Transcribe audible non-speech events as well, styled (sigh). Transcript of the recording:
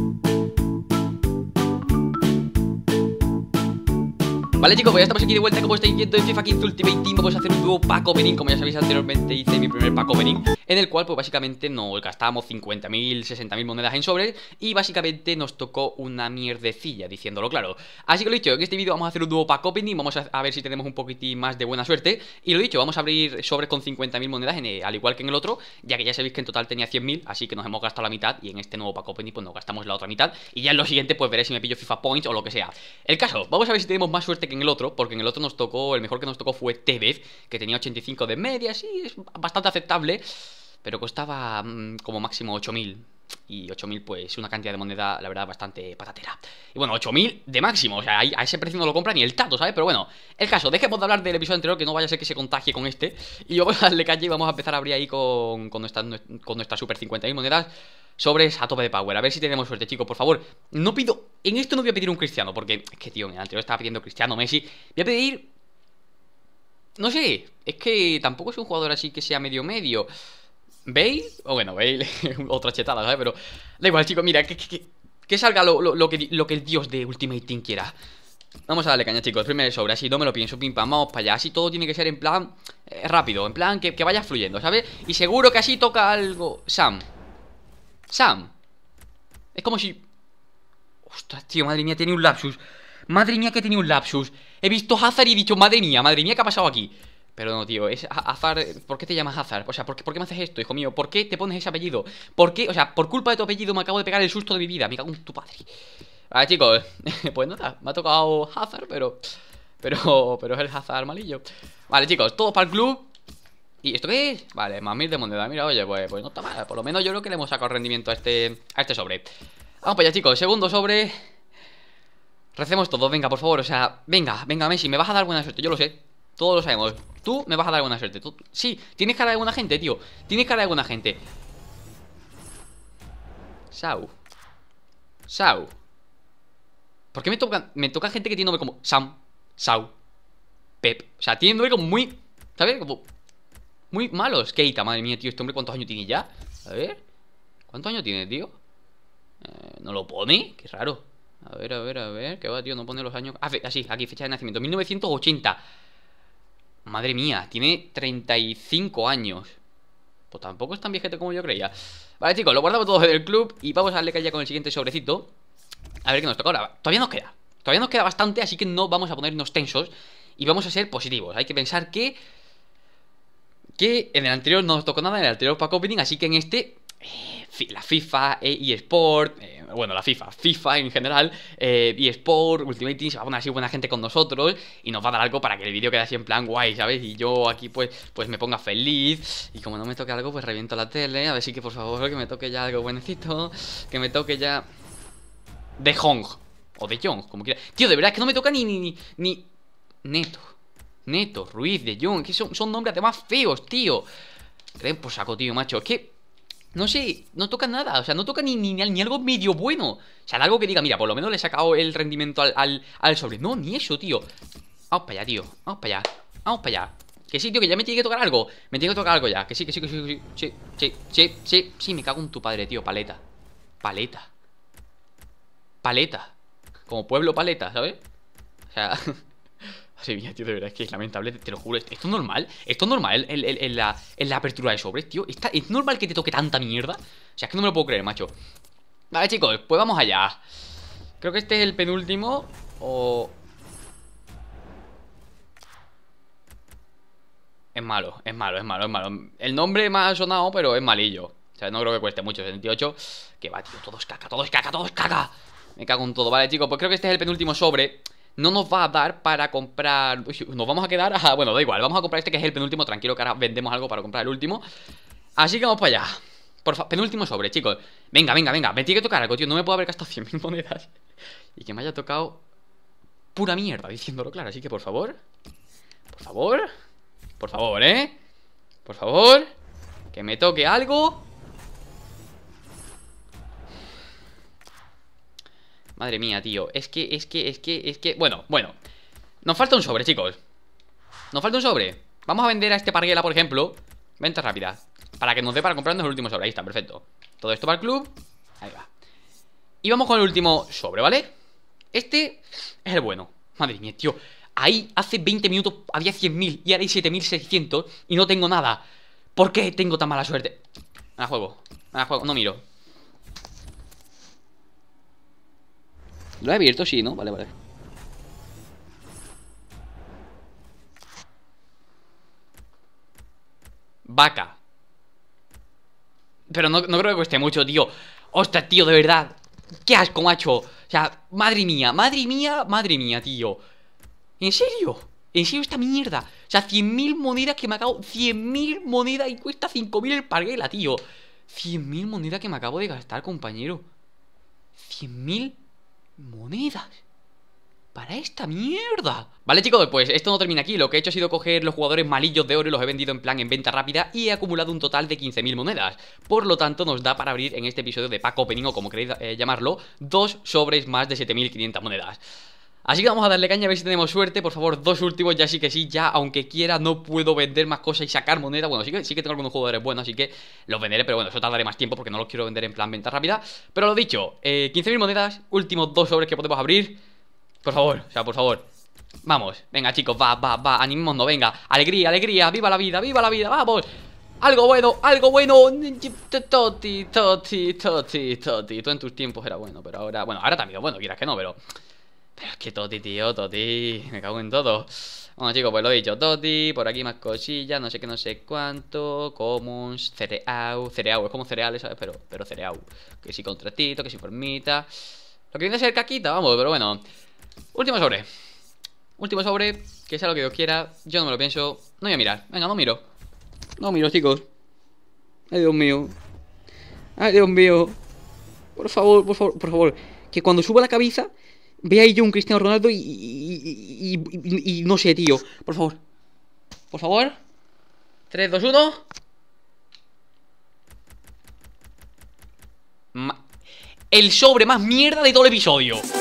you Vale chicos, pues ya estamos aquí de vuelta Como estáis viendo en FIFA 15 Ultimate Team Vamos a hacer un nuevo pack opening, Como ya sabéis anteriormente hice mi primer pack opening En el cual pues básicamente nos gastamos 50.000, 60.000 monedas en sobres Y básicamente nos tocó una mierdecilla Diciéndolo claro Así que lo dicho, en este vídeo vamos a hacer un nuevo pack opening Vamos a ver si tenemos un poquitín más de buena suerte Y lo dicho, vamos a abrir sobres con 50.000 monedas Al igual que en el otro Ya que ya sabéis que en total tenía 100.000 Así que nos hemos gastado la mitad Y en este nuevo pack opening pues nos gastamos la otra mitad Y ya en lo siguiente pues veréis si me pillo FIFA Points o lo que sea El caso, vamos a ver si tenemos más suerte en el otro, porque en el otro nos tocó, el mejor que nos tocó fue Tevez, que tenía 85 de media, sí, es bastante aceptable, pero costaba mm, como máximo 8000 y 8.000 pues una cantidad de moneda, la verdad, bastante patatera. Y bueno, 8.000 de máximo, o sea, a ese precio no lo compra ni el tato, ¿sabes? Pero bueno, el caso, dejemos de hablar del episodio anterior que no vaya a ser que se contagie con este y vamos a darle calle y vamos a empezar a abrir ahí con, con, con nuestra super 50.000 monedas sobres a tope de power. A ver si tenemos suerte, chicos, por favor. No pido, en esto no voy a pedir un cristiano porque, es que tío, en el anterior estaba pidiendo cristiano, Messi. Voy a pedir... No sé, es que tampoco es un jugador así que sea medio medio. Bale, o bueno, Bale, (laughs) otra chetada, ¿sabes? Pero da igual, chicos, mira, que, salga lo, lo, que, el dios de Ultimate Team quiera. Vamos a darle caña, chicos. Primero sobre, así no me lo pienso, pim pam, vamos para allá. Así todo tiene que ser en plan eh, rápido, en plan que, que, vaya fluyendo, ¿sabes? Y seguro que así toca algo. Sam. Sam. Es como si. Ostras, tío, madre mía, tenía un lapsus. Madre mía, que tenía un lapsus. He visto Hazard y he dicho, madre mía, madre mía, ¿qué ha pasado aquí? Pero no, tío, es Hazard ¿Por qué te llamas Hazard? O sea, ¿por qué, me haces esto, hijo mío? ¿Por qué te pones ese apellido? ¿Por qué? O sea, por culpa de tu apellido me acabo de pegar el susto de mi vida. Me cago tu padre. Vale, chicos, (laughs) pues nada, me ha tocado Hazard, pero. Pero. Pero es el Hazard malillo. Vale, chicos, todo para el club. ¿Y esto qué es? Vale, más mil de moneda. Mira, oye, pues, pues no está mal. Por lo menos yo creo que le hemos sacado rendimiento a este. a este sobre. Vamos para allá, chicos. Segundo sobre. Recemos todos, venga, por favor. O sea, venga, venga, Messi, me vas a dar buena suerte, yo lo sé. Todos lo sabemos. Tú me vas a dar alguna suerte. Tú... Sí, tienes cara de alguna gente, tío. Tienes cara de alguna gente. Sau. Sau. ¿Por qué me toca, me toca gente que tiene nombre como Sam, Sau, Pep? O sea, tiene nombre como muy. ¿Sabes? Como. Muy malos. Keita, madre mía, tío. Este hombre, ¿cuántos años tiene ya? A ver. ¿Cuántos años tiene, tío? Eh, ¿No lo pone? Qué raro. A ver, a ver, a ver. ¿Qué va, tío? No pone los años. Ah, así, aquí, fecha de nacimiento. 1980. Madre mía, tiene 35 años. Pues tampoco es tan viejete como yo creía. Vale, chicos, lo guardamos todo del club y vamos a darle calle con el siguiente sobrecito. A ver qué nos toca ahora. Todavía nos queda. Todavía nos queda bastante, así que no vamos a ponernos tensos y vamos a ser positivos. Hay que pensar que... Que en el anterior no nos tocó nada, en el anterior pack opening, así que en este la FIFA, y eh, sport eh, bueno, la FIFA, FIFA en general, e Ultimate Team, se va a poner así buena gente con nosotros y nos va a dar algo para que el vídeo quede así en plan guay, ¿sabes? Y yo aquí pues, pues me ponga feliz y como no me toque algo, pues reviento la tele, a ver si que por favor que me toque ya algo buenecito, que me toque ya... De Hong, o de Jong, como quiera. Tío, de verdad es que no me toca ni... ni, ni, Neto. Neto, Ruiz, de Jong, que son, son nombres además feos, tío. Creen por saco, tío, macho. Es que no sé, no toca nada, o sea, no toca ni, ni, ni, algo medio bueno. O sea, algo que diga, mira, por lo menos le he sacado el rendimiento al, al, sobre. No, ni eso, tío. Vamos para allá, tío. Vamos para allá. Vamos para allá. Que sí, tío, que ya me tiene que tocar algo. Me tiene que tocar algo ya. Que sí, que sí, que sí, que sí. Sí, sí, sí, sí, me cago en tu padre, tío. Paleta. Paleta. Paleta. Como pueblo paleta, ¿sabes? O sea... (laughs) Madre mía, tío, de verdad es que es lamentable, te lo juro. ¿Esto es normal? ¿Esto es normal en, la, apertura de sobres, tío? ¿Está, ¿Es normal que te toque tanta mierda? O sea, es que no me lo puedo creer, macho. Vale, chicos, pues vamos allá. Creo que este es el penúltimo. O... Es malo, es malo, es malo, es malo. El nombre más sonado, pero es malillo. O sea, no creo que cueste mucho, 78. Que va, tío, todo es caca, todo es caca, todo es caca. Me cago en todo. Vale, chicos, pues creo que este es el penúltimo sobre no nos va a dar para comprar. nos vamos a quedar. A, (laughs) bueno, da igual, vamos a comprar este que es el penúltimo. Tranquilo, que ahora vendemos algo para comprar el último. Así que vamos para allá. Por penúltimo sobre, chicos. Venga, venga, venga. Me tiene que tocar algo, tío. No me puedo haber gastado 100.000 (laughs) monedas. Y que me haya tocado pura mierda, diciéndolo claro. Así que por favor. Por favor. Por favor, ¿eh? Por favor. Que me toque algo. Madre mía, tío. Es que, es que, es que, es que... Bueno, bueno. Nos falta un sobre, chicos. Nos falta un sobre. Vamos a vender a este parguela, por ejemplo. Venta rápida. Para que nos dé para comprarnos el último sobre. Ahí está, perfecto. Todo esto para el club. Ahí va. Y vamos con el último sobre, ¿vale? Este es el bueno. Madre mía, tío. Ahí hace 20 minutos había 100.000 y ahora hay 7.600 y no tengo nada. ¿Por qué tengo tan mala suerte? Me juego, me juego, no miro ¿Lo he abierto? Sí, ¿no? Vale, vale. Vaca. Pero no, creo que cueste mucho, tío. Ostras, tío, de verdad. Qué asco, macho. O sea, madre mía, madre mía, madre mía, tío. ¿En serio? ¿En serio esta mierda? O sea, 100.000 monedas que me acabo... 100.000 monedas y cuesta 5.000 el parguela, tío. 100.000 monedas que me acabo de gastar, compañero. 100.000 Monedas para esta mierda. Vale chicos, pues esto no termina aquí, lo que he hecho ha sido coger los jugadores malillos de oro y los he vendido en plan en venta rápida y he acumulado un total de 15.000 monedas. Por lo tanto nos da para abrir en este episodio de Paco opening o como queréis eh, llamarlo, dos sobres más de 7.500 monedas. Así que vamos a darle caña a ver si tenemos suerte. Por favor, dos últimos, ya sí que sí, ya aunque quiera no puedo vender más cosas y sacar monedas Bueno, sí que, sí que tengo algunos jugadores buenos, así que los venderé, pero bueno, eso tardaré más tiempo porque no los quiero vender en plan venta rápida. Pero lo dicho, 15.000 eh, monedas, últimos dos sobres que podemos abrir. Por favor, o sea, por favor. Vamos, venga chicos, va, va, va, animémonos, venga. Alegría, alegría, viva la vida, viva la vida, vamos. Algo bueno, algo bueno. Toti, toti, toti, toti. Todo en tus tiempos era bueno, pero ahora, bueno, ahora también, bueno, quieras que no, pero es que Toti, tío, Toti, me cago en todo. Bueno, chicos, pues lo he dicho, Toti, por aquí más cosillas, no sé qué, no sé cuánto, Comuns... cereau, cereau, es como cereales, ¿sabes? Pero, pero cereau. Que si contratito, que si formita. Lo que viene a ser caquita, vamos, pero bueno. Último sobre. Último sobre, que sea lo que Dios quiera, yo no me lo pienso, no voy a mirar, venga, no miro. No miro, chicos. Ay, Dios mío. Ay, Dios mío. Por favor, por favor, por favor. Que cuando suba la cabeza Ve ahí yo un Cristiano Ronaldo y, y, y, no sé, tío. Por favor. Por favor. 3, 2, 1. el sobre más mierda de todo el episodio.